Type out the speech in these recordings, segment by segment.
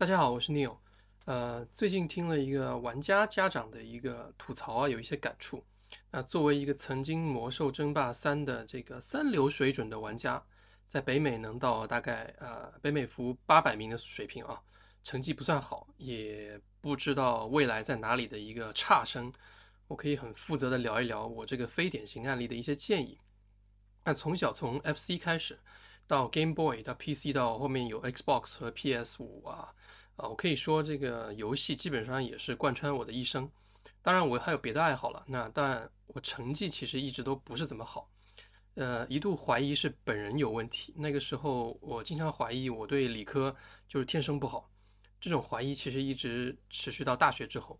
大家好，我是 Neil。呃，最近听了一个玩家家长的一个吐槽啊，有一些感触。那作为一个曾经魔兽争霸三的这个三流水准的玩家，在北美能到大概呃北美服八百名的水平啊，成绩不算好，也不知道未来在哪里的一个差生，我可以很负责的聊一聊我这个非典型案例的一些建议。那从小从 FC 开始。到 Game Boy 到 PC 到后面有 Xbox 和 PS 五啊，啊我可以说这个游戏基本上也是贯穿我的一生。当然我还有别的爱好了，那但我成绩其实一直都不是怎么好，呃一度怀疑是本人有问题。那个时候我经常怀疑我对理科就是天生不好，这种怀疑其实一直持续到大学之后。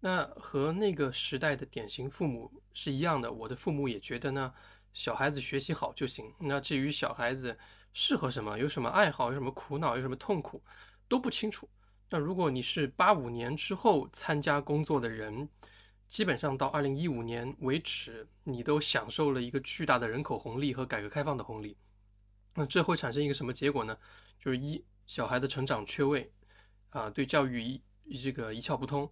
那和那个时代的典型父母是一样的，我的父母也觉得呢。小孩子学习好就行，那至于小孩子适合什么，有什么爱好，有什么苦恼，有什么痛苦，都不清楚。那如果你是八五年之后参加工作的人，基本上到二零一五年为止，你都享受了一个巨大的人口红利和改革开放的红利。那这会产生一个什么结果呢？就是一小孩的成长缺位，啊，对教育这个一窍不通；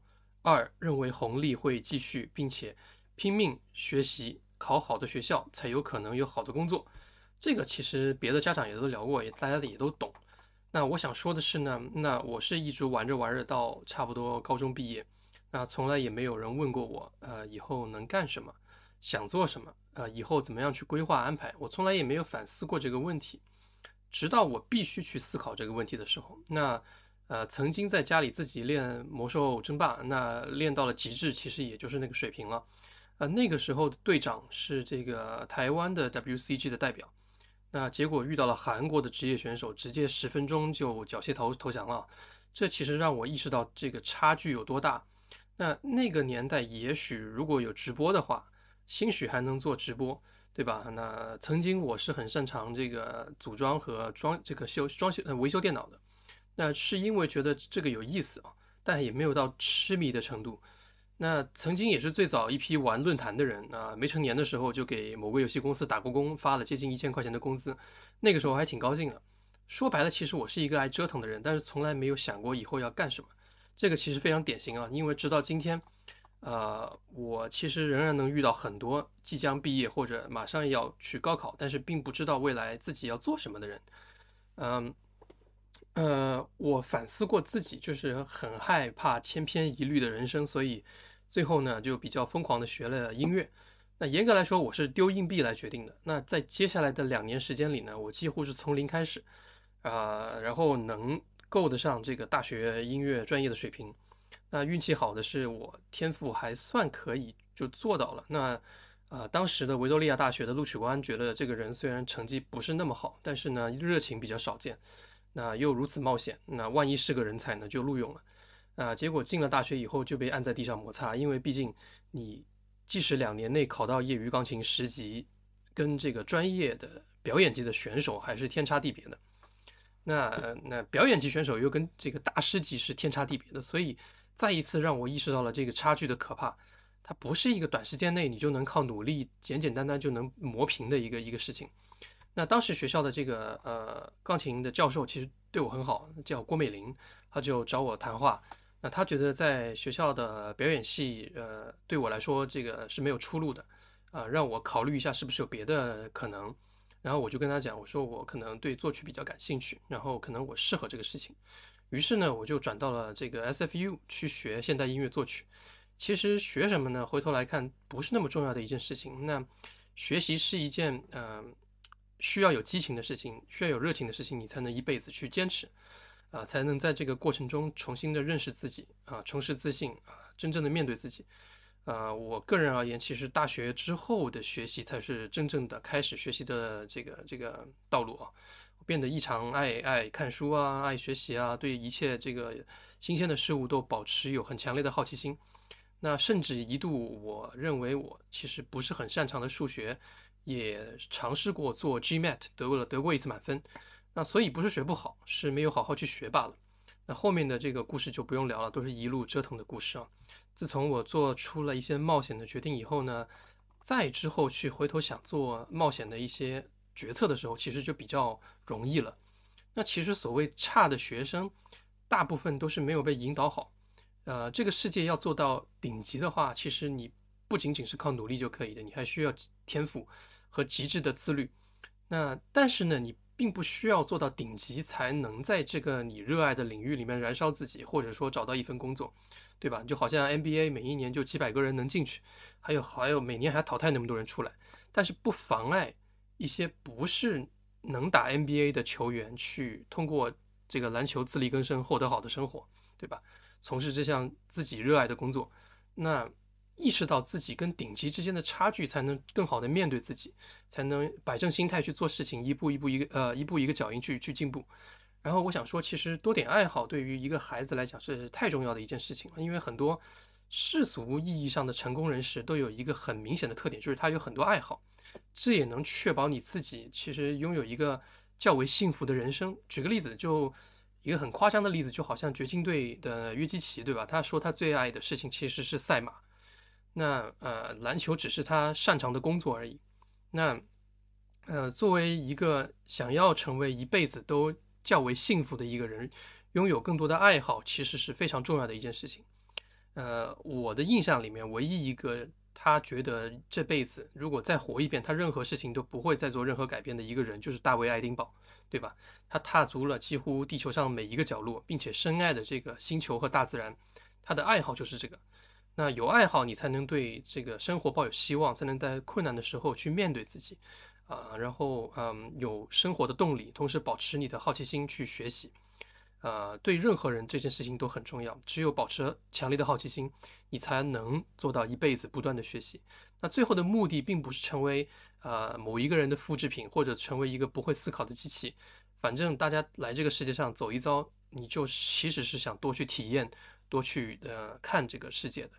二认为红利会继续，并且拼命学习。考好的学校才有可能有好的工作，这个其实别的家长也都聊过，也大家也都懂。那我想说的是呢，那我是一直玩着玩着到差不多高中毕业，那从来也没有人问过我，呃，以后能干什么，想做什么，呃，以后怎么样去规划安排，我从来也没有反思过这个问题，直到我必须去思考这个问题的时候，那，呃，曾经在家里自己练魔兽争霸，那练到了极致，其实也就是那个水平了。啊，那个时候的队长是这个台湾的 WCG 的代表，那结果遇到了韩国的职业选手，直接十分钟就缴械投投降了。这其实让我意识到这个差距有多大。那那个年代，也许如果有直播的话，兴许还能做直播，对吧？那曾经我是很擅长这个组装和装这个修装修呃维修电脑的，那是因为觉得这个有意思啊，但也没有到痴迷的程度。那曾经也是最早一批玩论坛的人啊，没成年的时候就给某个游戏公司打过工，发了接近一千块钱的工资，那个时候还挺高兴的。说白了，其实我是一个爱折腾的人，但是从来没有想过以后要干什么。这个其实非常典型啊，因为直到今天，呃，我其实仍然能遇到很多即将毕业或者马上要去高考，但是并不知道未来自己要做什么的人。嗯，呃，我反思过自己，就是很害怕千篇一律的人生，所以。最后呢，就比较疯狂的学了音乐。那严格来说，我是丢硬币来决定的。那在接下来的两年时间里呢，我几乎是从零开始，啊，然后能够得上这个大学音乐专业的水平。那运气好的是我天赋还算可以，就做到了。那啊，当时的维多利亚大学的录取官觉得这个人虽然成绩不是那么好，但是呢热情比较少见，那又如此冒险，那万一是个人才呢，就录用了。啊，结果进了大学以后就被按在地上摩擦，因为毕竟你即使两年内考到业余钢琴十级，跟这个专业的表演级的选手还是天差地别的。那那表演级选手又跟这个大师级是天差地别的，所以再一次让我意识到了这个差距的可怕。它不是一个短时间内你就能靠努力简简单单就能磨平的一个一个事情。那当时学校的这个呃钢琴的教授其实对我很好，叫郭美玲，他就找我谈话。那他觉得在学校的表演系，呃，对我来说这个是没有出路的，啊，让我考虑一下是不是有别的可能。然后我就跟他讲，我说我可能对作曲比较感兴趣，然后可能我适合这个事情。于是呢，我就转到了这个 SFU 去学现代音乐作曲。其实学什么呢？回头来看，不是那么重要的一件事情。那学习是一件嗯，需要有激情的事情，需要有热情的事情，你才能一辈子去坚持。啊，才能在这个过程中重新的认识自己啊，重拾自信啊，真正的面对自己。啊，我个人而言，其实大学之后的学习才是真正的开始学习的这个这个道路啊。我变得异常爱爱看书啊，爱学习啊，对一切这个新鲜的事物都保持有很强烈的好奇心。那甚至一度，我认为我其实不是很擅长的数学，也尝试过做 GMAT，得过了得过一次满分。那所以不是学不好，是没有好好去学罢了。那后面的这个故事就不用聊了，都是一路折腾的故事啊。自从我做出了一些冒险的决定以后呢，再之后去回头想做冒险的一些决策的时候，其实就比较容易了。那其实所谓差的学生，大部分都是没有被引导好。呃，这个世界要做到顶级的话，其实你不仅仅是靠努力就可以的，你还需要天赋和极致的自律。那但是呢，你。并不需要做到顶级才能在这个你热爱的领域里面燃烧自己，或者说找到一份工作，对吧？就好像 NBA 每一年就几百个人能进去，还有还有每年还淘汰那么多人出来，但是不妨碍一些不是能打 NBA 的球员去通过这个篮球自力更生获得好的生活，对吧？从事这项自己热爱的工作，那。意识到自己跟顶级之间的差距，才能更好的面对自己，才能摆正心态去做事情，一步一步一个呃，一步一个脚印去去进步。然后我想说，其实多点爱好对于一个孩子来讲是太重要的一件事情了，因为很多世俗意义上的成功人士都有一个很明显的特点，就是他有很多爱好，这也能确保你自己其实拥有一个较为幸福的人生。举个例子，就一个很夸张的例子，就好像掘金队的约基奇，对吧？他说他最爱的事情其实是赛马。那呃，篮球只是他擅长的工作而已。那呃，作为一个想要成为一辈子都较为幸福的一个人，拥有更多的爱好，其实是非常重要的一件事情。呃，我的印象里面，唯一一个他觉得这辈子如果再活一遍，他任何事情都不会再做任何改变的一个人，就是大卫·爱丁堡，对吧？他踏足了几乎地球上每一个角落，并且深爱的这个星球和大自然，他的爱好就是这个。那有爱好，你才能对这个生活抱有希望，才能在困难的时候去面对自己，啊，然后嗯，有生活的动力，同时保持你的好奇心去学习，呃，对任何人这件事情都很重要。只有保持强烈的好奇心，你才能做到一辈子不断的学习。那最后的目的并不是成为呃某一个人的复制品，或者成为一个不会思考的机器。反正大家来这个世界上走一遭，你就其实是想多去体验，多去呃看这个世界的。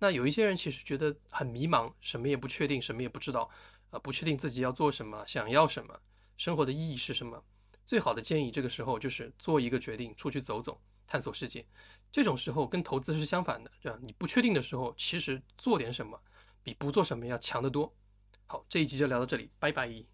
那有一些人其实觉得很迷茫，什么也不确定，什么也不知道，啊，不确定自己要做什么，想要什么，生活的意义是什么？最好的建议这个时候就是做一个决定，出去走走，探索世界。这种时候跟投资是相反的，对吧？你不确定的时候，其实做点什么，比不做什么要强得多。好，这一集就聊到这里，拜拜。